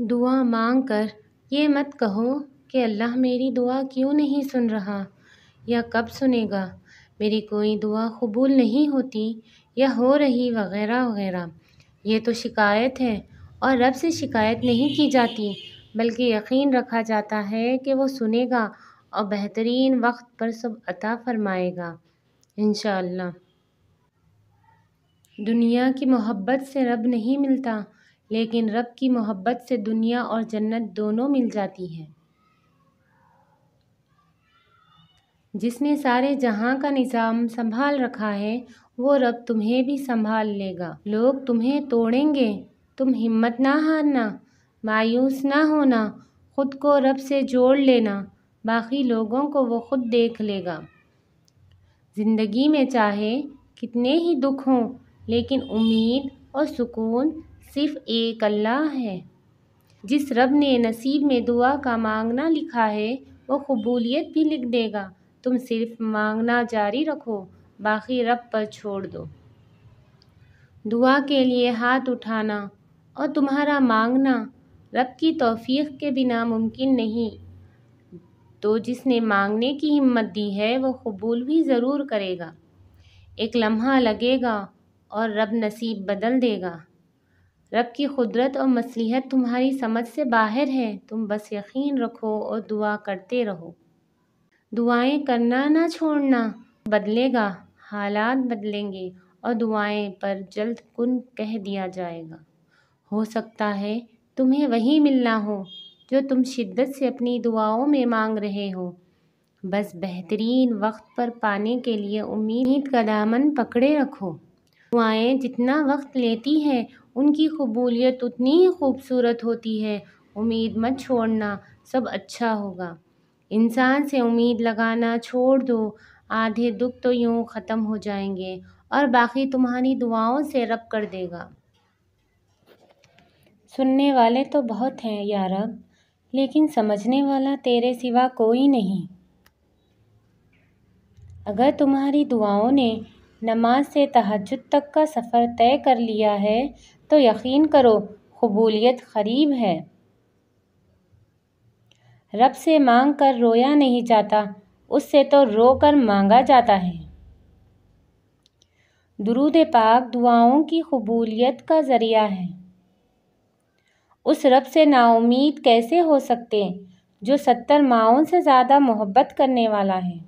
दुआ मांग कर ये मत कहो कि अल्लाह मेरी दुआ क्यों नहीं सुन रहा या कब सुनेगा मेरी कोई दुआ कबूल नहीं होती या हो रही वगैरह वगैरह ये तो शिकायत है और रब से शिकायत नहीं की जाती बल्कि यकीन रखा जाता है कि वो सुनेगा और बेहतरीन वक्त पर सब अता फरमाएगा इन दुनिया की मोहब्बत से रब नहीं मिलता लेकिन रब की मोहब्बत से दुनिया और जन्नत दोनों मिल जाती हैं जिसने सारे जहां का निज़ाम संभाल रखा है वो रब तुम्हें भी संभाल लेगा लोग तुम्हें तोड़ेंगे तुम हिम्मत ना हारना मायूस ना होना खुद को रब से जोड़ लेना बाकी लोगों को वो खुद देख लेगा ज़िंदगी में चाहे कितने ही दुख हों लेकिन उम्मीद और सुकून सिर्फ एक अल्लाह है जिस रब ने नसीब में दुआ का मांगना लिखा है वो कबूलियत भी लिख देगा तुम सिर्फ मांगना जारी रखो बाकी रब पर छोड़ दो दुआ के लिए हाथ उठाना और तुम्हारा मांगना रब की तोफ़ी के बिना मुमकिन नहीं तो जिसने मांगने की हिम्मत दी है वो कबूल भी ज़रूर करेगा एक लम्हा लगेगा और रब नसीब बदल देगा रब की क़ुदरत और मसलहत तुम्हारी समझ से बाहर है तुम बस यकीन रखो और दुआ करते रहो दुआएं करना ना छोड़ना बदलेगा हालात बदलेंगे और दुआएं पर जल्द कन कह दिया जाएगा हो सकता है तुम्हें वही मिलना हो जो तुम शिद्दत से अपनी दुआओं में मांग रहे हो बस बेहतरीन वक्त पर पाने के लिए उम्मीद का दामन पकड़े रखो दुआएं जितना वक्त लेती हैं उनकी कबूलियत उतनी ही खूबसूरत होती है उम्मीद मत छोड़ना सब अच्छा होगा इंसान से उम्मीद लगाना छोड़ दो आधे दुख तो यूँ ख़त्म हो जाएंगे और बाकी तुम्हारी दुआओं से रब कर देगा सुनने वाले तो बहुत हैं या रब लेकिन समझने वाला तेरे सिवा कोई नहीं अगर तुम्हारी दुआओं ने नमाज से तहजद तक का सफ़र तय कर लिया है तो यकीन करो कबूलियत करीब है रब से मांग कर रोया नहीं जाता उससे तो रो कर मांगा जाता है दरूद पाक दुआओं की कबूलियत का ज़रिया है उस रब से नाउमीद कैसे हो सकते जो सत्तर माओं से ज़्यादा मोहब्बत करने वाला है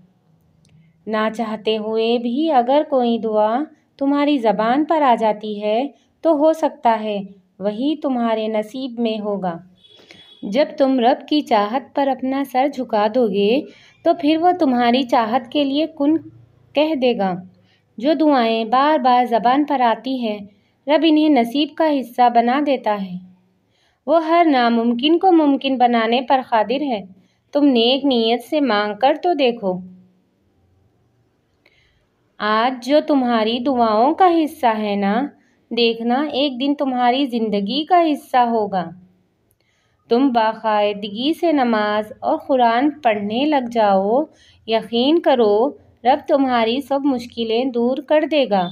ना चाहते हुए भी अगर कोई दुआ तुम्हारी ज़बान पर आ जाती है तो हो सकता है वही तुम्हारे नसीब में होगा जब तुम रब की चाहत पर अपना सर झुका दोगे तो फिर वह तुम्हारी चाहत के लिए कुन कह देगा जो दुआएं बार बार ज़बान पर आती हैं रब इन्हें नसीब का हिस्सा बना देता है वो हर नामुमकिन को मुमकिन बनाने पर कादिर है तुम नेक नीयत से मांग कर तो देखो आज जो तुम्हारी दुआओं का हिस्सा है ना देखना एक दिन तुम्हारी ज़िंदगी का हिस्सा होगा तुम बाकायदगी से नमाज और कुरान पढ़ने लग जाओ यकीन करो रब तुम्हारी सब मुश्किलें दूर कर देगा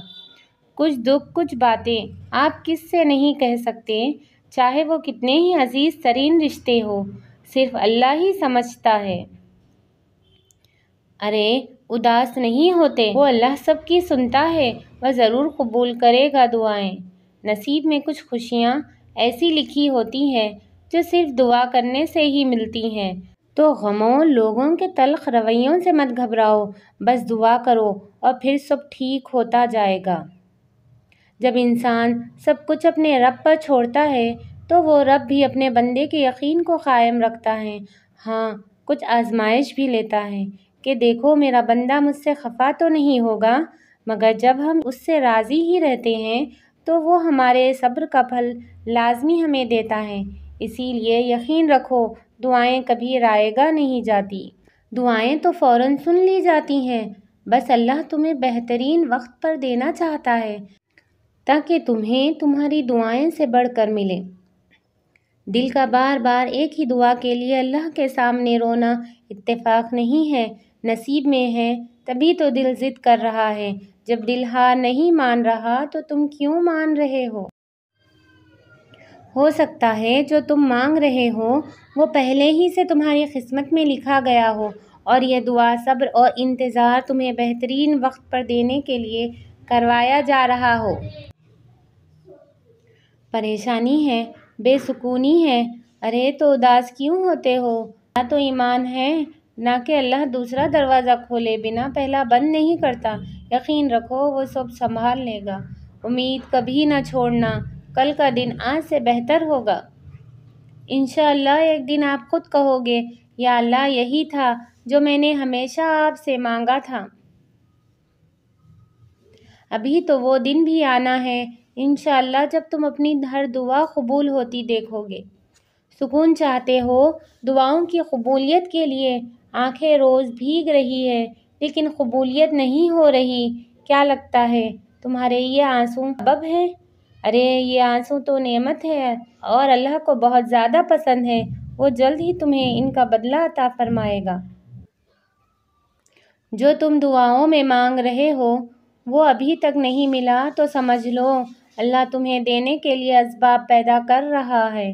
कुछ दुख कुछ बातें आप किस से नहीं कह सकते चाहे वो कितने ही अजीज़ तरीन रिश्ते हो सिर्फ अल्लाह ही समझता है अरे उदास नहीं होते वो अल्लाह सबकी सुनता है वह ज़रूर कबूल करेगा दुआएं नसीब में कुछ खुशियाँ ऐसी लिखी होती हैं जो सिर्फ दुआ करने से ही मिलती हैं तो गमों लोगों के तलख रवैयों से मत घबराओ बस दुआ करो और फिर सब ठीक होता जाएगा जब इंसान सब कुछ अपने रब पर छोड़ता है तो वो रब भी अपने बंदे के यकीन को कायम रखता है हाँ कुछ आजमाइश भी लेता है कि देखो मेरा बंदा मुझसे खफा तो नहीं होगा मगर जब हम उससे राज़ी ही रहते हैं तो वो हमारे सब्र का फल लाजमी हमें देता है इसीलिए यकीन रखो दुआएं कभी रायगा नहीं जाती दुआएं तो फ़ौर सुन ली जाती हैं बस अल्लाह तुम्हें बेहतरीन वक्त पर देना चाहता है ताकि तुम्हें तुम्हारी दुआएं से बढ़कर मिले दिल का बार बार एक ही दुआ के लिए अल्लाह के सामने रोना इत्तेफाक नहीं है नसीब में है तभी तो दिल ज़िद कर रहा है जब दिल हार नहीं मान रहा तो तुम क्यों मान रहे हो हो सकता है जो तुम मांग रहे हो वो पहले ही से तुम्हारी किस्मत में लिखा गया हो और यह दुआ सब्र और इंतज़ार तुम्हें बेहतरीन वक्त पर देने के लिए करवाया जा रहा हो परेशानी है बेसुकूनी है अरे तो उदास क्यों होते हो ना तो ईमान है ना कि अल्लाह दूसरा दरवाज़ा खोले बिना पहला बंद नहीं करता यकीन रखो वो सब संभाल लेगा उम्मीद कभी ना छोड़ना कल का दिन आज से बेहतर होगा इन एक दिन आप खुद कहोगे या अल्लाह यही था जो मैंने हमेशा आपसे मांगा था अभी तो वो दिन भी आना है इन जब तुम अपनी हर दुआ कबूल होती देखोगे सुकून चाहते हो दुआओं की कबूलियत के लिए आंखें रोज़ भीग रही है लेकिन कबूलियत नहीं हो रही क्या लगता है तुम्हारे ये आंसू अब हैं अरे ये आंसू तो नेमत है और अल्लाह को बहुत ज़्यादा पसंद है वो जल्द ही तुम्हें इनका बदला अता फरमाएगा जो तुम दुआओं में मांग रहे हो वो अभी तक नहीं मिला तो समझ लो अल्लाह तुम्हें देने के लिए इसबाब पैदा कर रहा है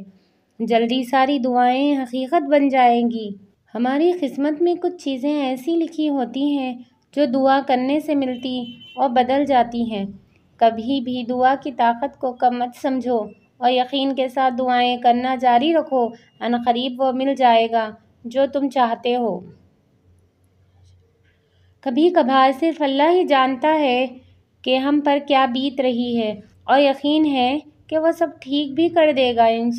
जल्दी सारी दुआएं हकीकत बन जाएंगी हमारी किस्मत में कुछ चीज़ें ऐसी लिखी होती हैं जो दुआ करने से मिलती और बदल जाती हैं कभी भी दुआ की ताकत को कम मत समझो और यकीन के साथ दुआएं करना जारी रखो अनकरीब वो मिल जाएगा जो तुम चाहते हो कभी कभार सिर्फ अल्लाह ही जानता है कि हम पर क्या बीत रही है और यकीन है कि वह सब ठीक भी कर देगा इन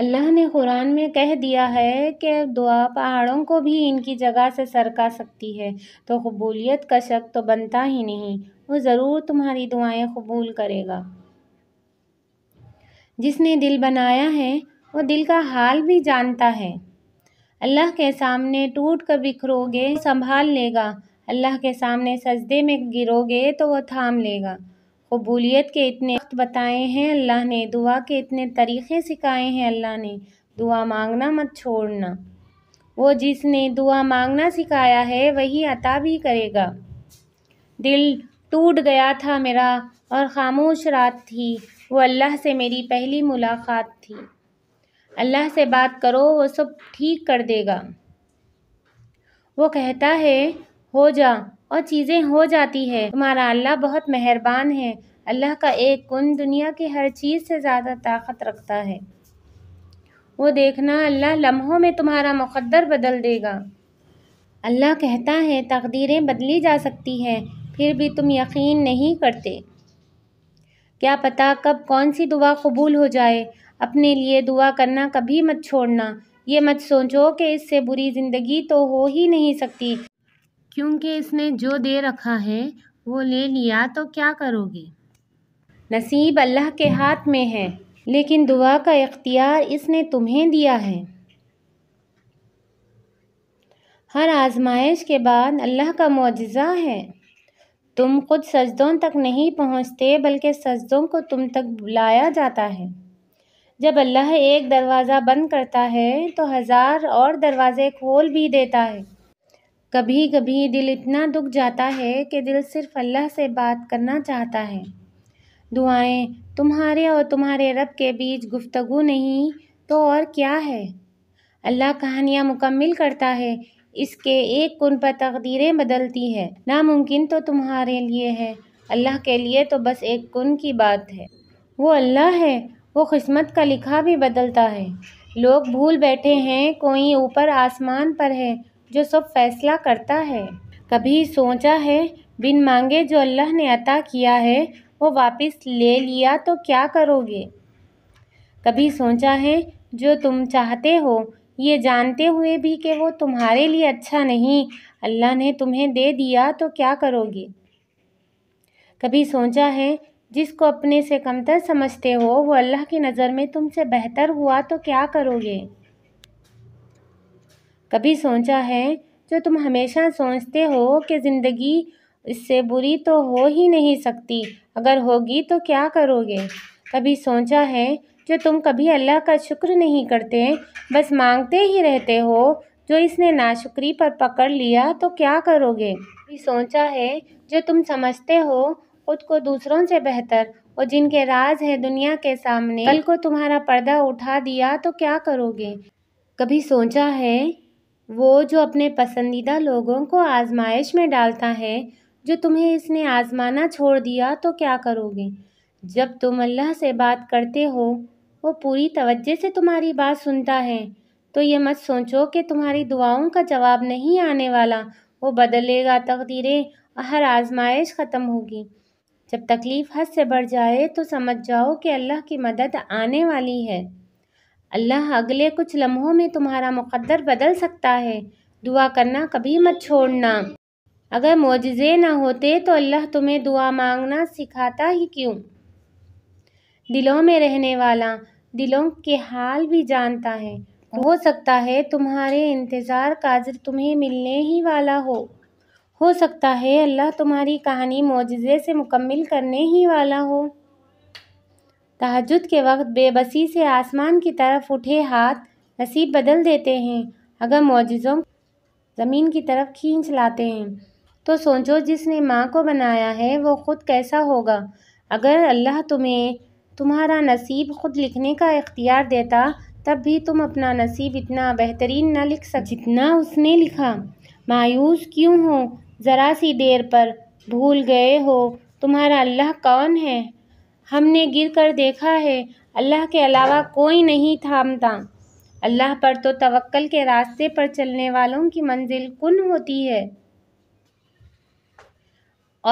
अल्लाह ने कुरान में कह दिया है कि दुआ पहाड़ों को भी इनकी जगह से सरका सकती है तो कबूलियत का शक तो बनता ही नहीं वो ज़रूर तुम्हारी दुआएं कबूल करेगा जिसने दिल बनाया है वो दिल का हाल भी जानता है अल्लाह के सामने टूट कर बिखरोगे संभाल लेगा अल्लाह के सामने सजदे में गिरोगे तो वो थाम लेगा कबूलियत के इतने वक्त बताए हैं अल्लाह ने दुआ के इतने तरीक़े सिखाए हैं अल्लाह ने दुआ मांगना मत छोड़ना वो जिसने दुआ मांगना सिखाया है वही अता भी करेगा दिल टूट गया था मेरा और खामोश रात थी वो अल्लाह से मेरी पहली मुलाकात थी अल्लाह से बात करो वो सब ठीक कर देगा वो कहता है हो जा और चीज़ें हो जाती है तुम्हारा अल्लाह बहुत मेहरबान है अल्लाह का एक कुन दुनिया की हर चीज़ से ज़्यादा ताकत रखता है वो देखना अल्लाह लम्हों में तुम्हारा मुकद्दर बदल देगा अल्लाह कहता है तकदीरें बदली जा सकती है फिर भी तुम यकीन नहीं करते क्या पता कब कौन सी दुआ कबूल हो जाए अपने लिए दुआ करना कभी मत छोड़ना ये मत सोचो कि इससे बुरी ज़िंदगी तो हो ही नहीं सकती क्योंकि इसने जो दे रखा है वो ले लिया तो क्या करोगी नसीब अल्लाह के हाथ में है लेकिन दुआ का इख्तियार इसने तुम्हें दिया है हर आजमाइश के बाद अल्लाह का मुआजा है तुम खुद सजदों तक नहीं पहुंचते बल्कि सजदों को तुम तक बुलाया जाता है जब अल्लाह एक दरवाज़ा बंद करता है तो हज़ार और दरवाज़े खोल भी देता है कभी कभी दिल इतना दुख जाता है कि दिल सिर्फ अल्लाह से बात करना चाहता है दुआएं तुम्हारे और तुम्हारे रब के बीच गुफ्तगु नहीं तो और क्या है अल्लाह कहानियाँ मुकम्मल करता है इसके एक कन पर तकदीरें बदलती है नामुमकिन तो तुम्हारे लिए है अल्लाह के लिए तो बस एक कन की बात है वो अल्लाह है वो किस्मत का लिखा भी बदलता है लोग भूल बैठे हैं कोई ऊपर आसमान पर है जो सब फैसला करता है कभी सोचा है बिन मांगे जो अल्लाह ने अता किया है वो वापस ले लिया तो क्या करोगे कभी सोचा है जो तुम चाहते हो ये जानते हुए भी कि वो तुम्हारे लिए अच्छा नहीं अल्लाह ने तुम्हें दे दिया तो क्या करोगे कभी सोचा है जिसको अपने से कमतर समझते हो वो अल्लाह की नज़र में तुमसे बेहतर हुआ तो क्या करोगे कभी सोचा है जो तुम हमेशा सोचते हो कि ज़िंदगी इससे बुरी तो हो ही नहीं सकती अगर होगी तो क्या करोगे कभी सोचा है जो तुम कभी अल्लाह का शुक्र नहीं करते बस मांगते ही रहते हो जो इसने नाशुक्री पर पकड़ लिया तो क्या करोगे कभी सोचा है जो तुम समझते हो खुद को दूसरों से बेहतर और जिनके राज हैं दुनिया के सामने कल को तुम्हारा पर्दा उठा दिया तो क्या करोगे कभी सोचा है वो जो अपने पसंदीदा लोगों को आजमाइश में डालता है जो तुम्हें इसने आजमाना छोड़ दिया तो क्या करोगे जब तुम अल्लाह से बात करते हो वो पूरी तवज्जे से तुम्हारी बात सुनता है तो ये मत सोचो कि तुम्हारी दुआओं का जवाब नहीं आने वाला वो बदलेगा तकदीरें और हर आजमाइश ख़त्म होगी जब तकलीफ़ हद से बढ़ जाए तो समझ जाओ कि अल्लाह की मदद आने वाली है अल्लाह अगले कुछ लम्हों में तुम्हारा मुकद्दर बदल सकता है दुआ करना कभी मत छोड़ना अगर मोजे ना होते तो अल्लाह तुम्हें दुआ मांगना सिखाता ही क्यों दिलों में रहने वाला दिलों के हाल भी जानता है हो सकता है तुम्हारे इंतज़ार काजर तुम्हें मिलने ही वाला हो हो सकता है अल्लाह तुम्हारी कहानी मोजे से मुकम्मल करने ही वाला हो तहजद के वक्त बेबसी से आसमान की तरफ उठे हाथ नसीब बदल देते हैं अगर मोजों ज़मीन की तरफ खींच लाते हैं तो सोचो जिसने माँ को बनाया है वो ख़ुद कैसा होगा अगर अल्लाह तुम्हें तुम्हारा नसीब ख़ुद लिखने का इख्तियार देता तब भी तुम अपना नसीब इतना बेहतरीन न लिख सक जितना उसने लिखा मायूस क्यों हो ज़रा सी देर पर भूल गए हो तुम्हारा अल्लाह कौन है हमने गिर कर देखा है अल्लाह के अलावा कोई नहीं थामता अल्लाह पर तो तवक्ल के रास्ते पर चलने वालों की मंजिल कन होती है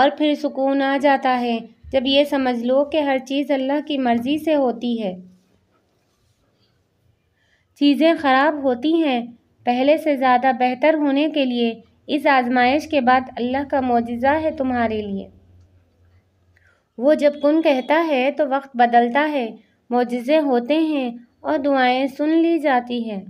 और फिर सुकून आ जाता है जब ये समझ लो कि हर चीज़ अल्लाह की मर्ज़ी से होती है चीज़ें ख़राब होती हैं पहले से ज़्यादा बेहतर होने के लिए इस आजमाइश के बाद अल्लाह का मुजज़ा है तुम्हारे लिए वो जब कुन कहता है तो वक्त बदलता है मोजिज़े होते हैं और दुआएँ सुन ली जाती हैं